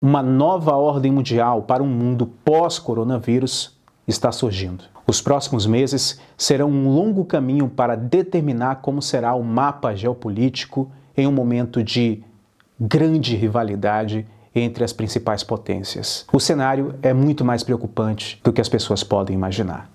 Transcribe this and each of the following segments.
uma nova ordem mundial para um mundo pós-coronavírus está surgindo. Os próximos meses serão um longo caminho para determinar como será o mapa geopolítico em um momento de grande rivalidade entre as principais potências. O cenário é muito mais preocupante do que as pessoas podem imaginar.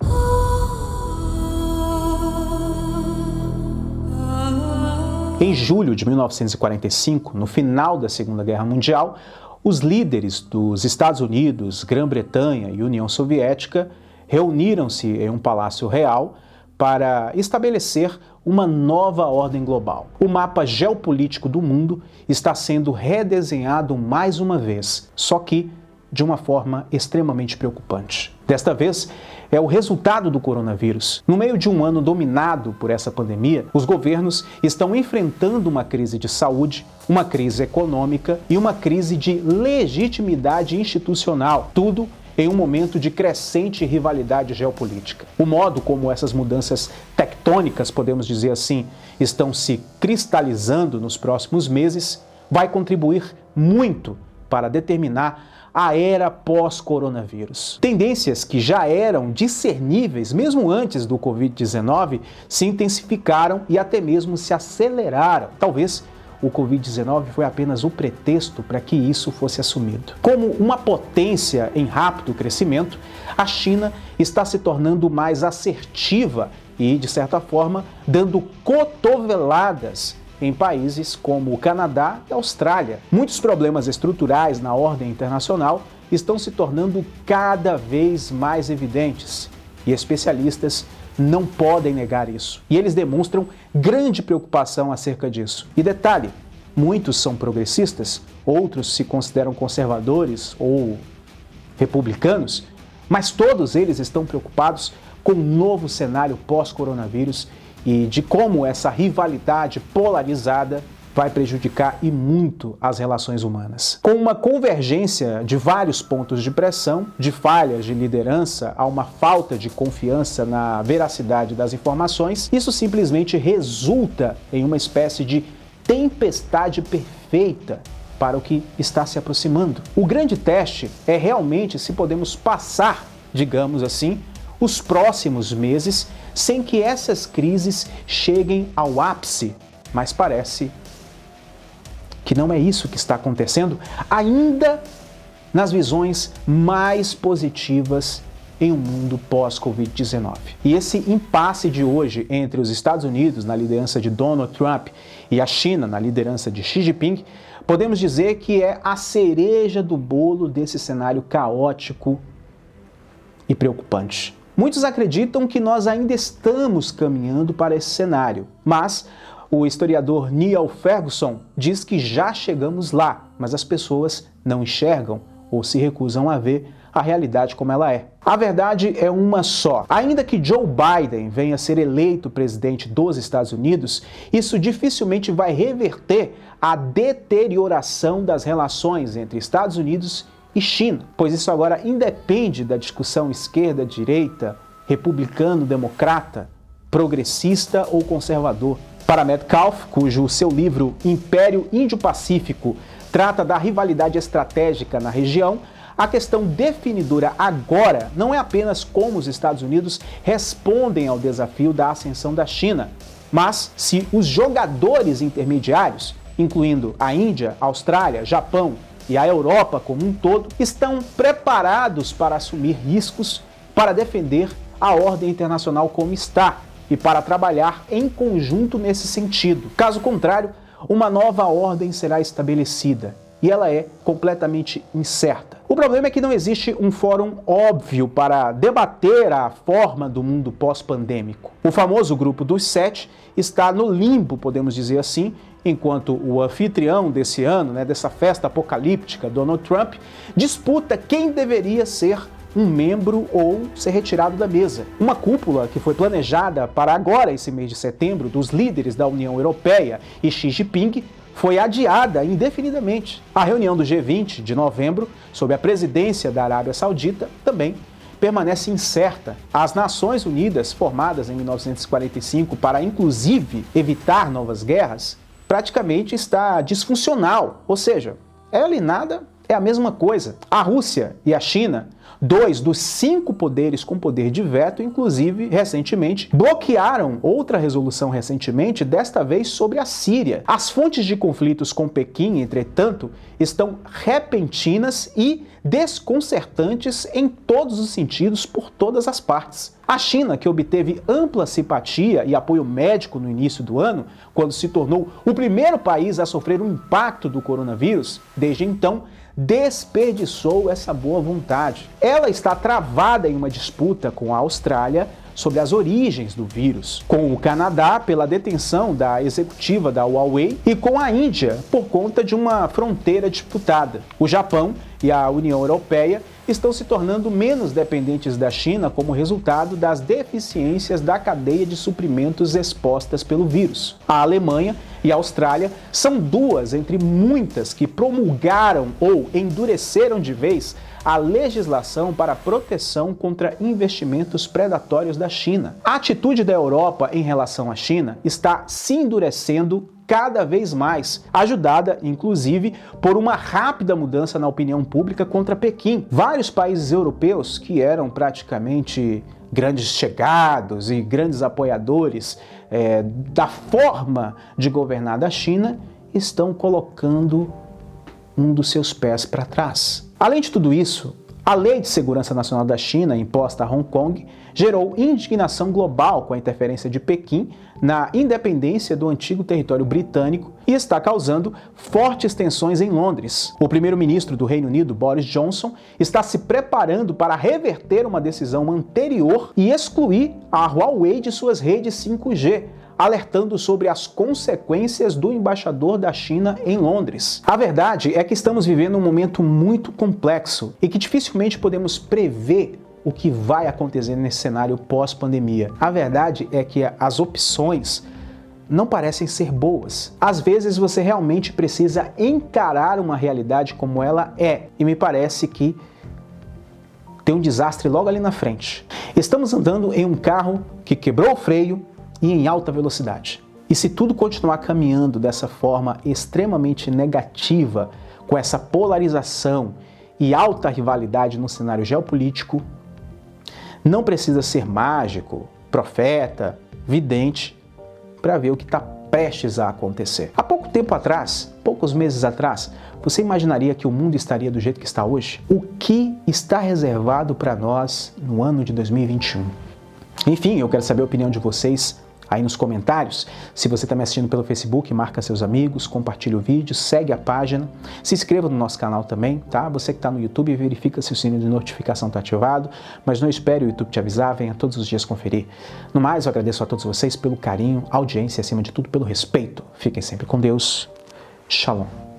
Em julho de 1945, no final da Segunda Guerra Mundial, os líderes dos Estados Unidos, Grã-Bretanha e União Soviética reuniram-se em um palácio real para estabelecer uma nova ordem global. O mapa geopolítico do mundo está sendo redesenhado mais uma vez, só que de uma forma extremamente preocupante. Desta vez, é o resultado do coronavírus. No meio de um ano dominado por essa pandemia, os governos estão enfrentando uma crise de saúde, uma crise econômica e uma crise de legitimidade institucional. Tudo em um momento de crescente rivalidade geopolítica. O modo como essas mudanças tectônicas, podemos dizer assim, estão se cristalizando nos próximos meses vai contribuir muito para determinar a era pós-coronavírus. Tendências que já eram discerníveis mesmo antes do Covid-19 se intensificaram e até mesmo se aceleraram. Talvez o Covid-19 foi apenas o pretexto para que isso fosse assumido. Como uma potência em rápido crescimento, a China está se tornando mais assertiva e, de certa forma, dando cotoveladas em países como o Canadá e a Austrália. Muitos problemas estruturais na ordem internacional estão se tornando cada vez mais evidentes e especialistas não podem negar isso. E eles demonstram grande preocupação acerca disso. E detalhe: muitos são progressistas, outros se consideram conservadores ou republicanos, mas todos eles estão preocupados com o um novo cenário pós-coronavírus e de como essa rivalidade polarizada vai prejudicar e muito as relações humanas. Com uma convergência de vários pontos de pressão, de falhas de liderança a uma falta de confiança na veracidade das informações, isso simplesmente resulta em uma espécie de tempestade perfeita para o que está se aproximando. O grande teste é realmente se podemos passar, digamos assim, os próximos meses sem que essas crises cheguem ao ápice, mas parece que não é isso que está acontecendo, ainda nas visões mais positivas em um mundo pós-Covid-19. E esse impasse de hoje entre os Estados Unidos, na liderança de Donald Trump, e a China, na liderança de Xi Jinping, podemos dizer que é a cereja do bolo desse cenário caótico e preocupante. Muitos acreditam que nós ainda estamos caminhando para esse cenário, mas o historiador Neil Ferguson diz que já chegamos lá, mas as pessoas não enxergam ou se recusam a ver a realidade como ela é. A verdade é uma só. Ainda que Joe Biden venha a ser eleito presidente dos Estados Unidos, isso dificilmente vai reverter a deterioração das relações entre Estados Unidos e China, pois isso agora independe da discussão esquerda-direita, republicano-democrata, progressista ou conservador. Para Metcalf, cujo seu livro Império Índio-Pacífico trata da rivalidade estratégica na região, a questão definidora agora não é apenas como os Estados Unidos respondem ao desafio da ascensão da China, mas se os jogadores intermediários, incluindo a Índia, Austrália, Japão, e a Europa como um todo estão preparados para assumir riscos para defender a ordem internacional como está e para trabalhar em conjunto nesse sentido. Caso contrário, uma nova ordem será estabelecida e ela é completamente incerta. O problema é que não existe um fórum óbvio para debater a forma do mundo pós-pandêmico. O famoso grupo dos sete está no limbo, podemos dizer assim, enquanto o anfitrião desse ano, né, dessa festa apocalíptica, Donald Trump, disputa quem deveria ser um membro ou ser retirado da mesa. Uma cúpula que foi planejada para agora, esse mês de setembro, dos líderes da União Europeia e Xi Jinping, foi adiada indefinidamente. A reunião do G20 de novembro, sob a presidência da Arábia Saudita, também permanece incerta. As Nações Unidas, formadas em 1945 para inclusive evitar novas guerras, praticamente está disfuncional, ou seja, ela e nada é a mesma coisa. A Rússia e a China Dois dos cinco poderes com poder de veto, inclusive recentemente, bloquearam outra resolução recentemente, desta vez sobre a Síria. As fontes de conflitos com Pequim, entretanto, estão repentinas e desconcertantes em todos os sentidos por todas as partes. A China, que obteve ampla simpatia e apoio médico no início do ano, quando se tornou o primeiro país a sofrer o um impacto do coronavírus, desde então desperdiçou essa boa vontade. Ela está travada em uma disputa com a Austrália sobre as origens do vírus, com o Canadá pela detenção da executiva da Huawei e com a Índia por conta de uma fronteira disputada. O Japão e a União Europeia estão se tornando menos dependentes da China como resultado das deficiências da cadeia de suprimentos expostas pelo vírus. A Alemanha e a Austrália são duas entre muitas que promulgaram ou endureceram de vez a legislação para proteção contra investimentos predatórios da China. A atitude da Europa em relação à China está se endurecendo cada vez mais, ajudada inclusive por uma rápida mudança na opinião pública contra Pequim. Vários países europeus que eram praticamente grandes chegados e grandes apoiadores é, da forma de governar da China estão colocando um dos seus pés para trás. Além de tudo isso, a Lei de Segurança Nacional da China, imposta a Hong Kong, gerou indignação global com a interferência de Pequim na independência do antigo território britânico e está causando fortes tensões em Londres. O primeiro-ministro do Reino Unido, Boris Johnson, está se preparando para reverter uma decisão anterior e excluir a Huawei de suas redes 5G, alertando sobre as consequências do embaixador da China em Londres. A verdade é que estamos vivendo um momento muito complexo e que dificilmente podemos prever o que vai acontecer nesse cenário pós-pandemia. A verdade é que as opções não parecem ser boas. Às vezes você realmente precisa encarar uma realidade como ela é, e me parece que tem um desastre logo ali na frente. Estamos andando em um carro que quebrou o freio, e em alta velocidade. E se tudo continuar caminhando dessa forma extremamente negativa, com essa polarização e alta rivalidade no cenário geopolítico, não precisa ser mágico, profeta, vidente para ver o que está prestes a acontecer. Há pouco tempo atrás, poucos meses atrás, você imaginaria que o mundo estaria do jeito que está hoje? O que está reservado para nós no ano de 2021? Enfim, eu quero saber a opinião de vocês aí nos comentários. Se você está me assistindo pelo Facebook, marca seus amigos, compartilha o vídeo, segue a página, se inscreva no nosso canal também, tá? Você que está no YouTube, verifica se o sininho de notificação está ativado, mas não espere o YouTube te avisar, venha todos os dias conferir. No mais, eu agradeço a todos vocês pelo carinho, audiência e, acima de tudo, pelo respeito. Fiquem sempre com Deus. Shalom.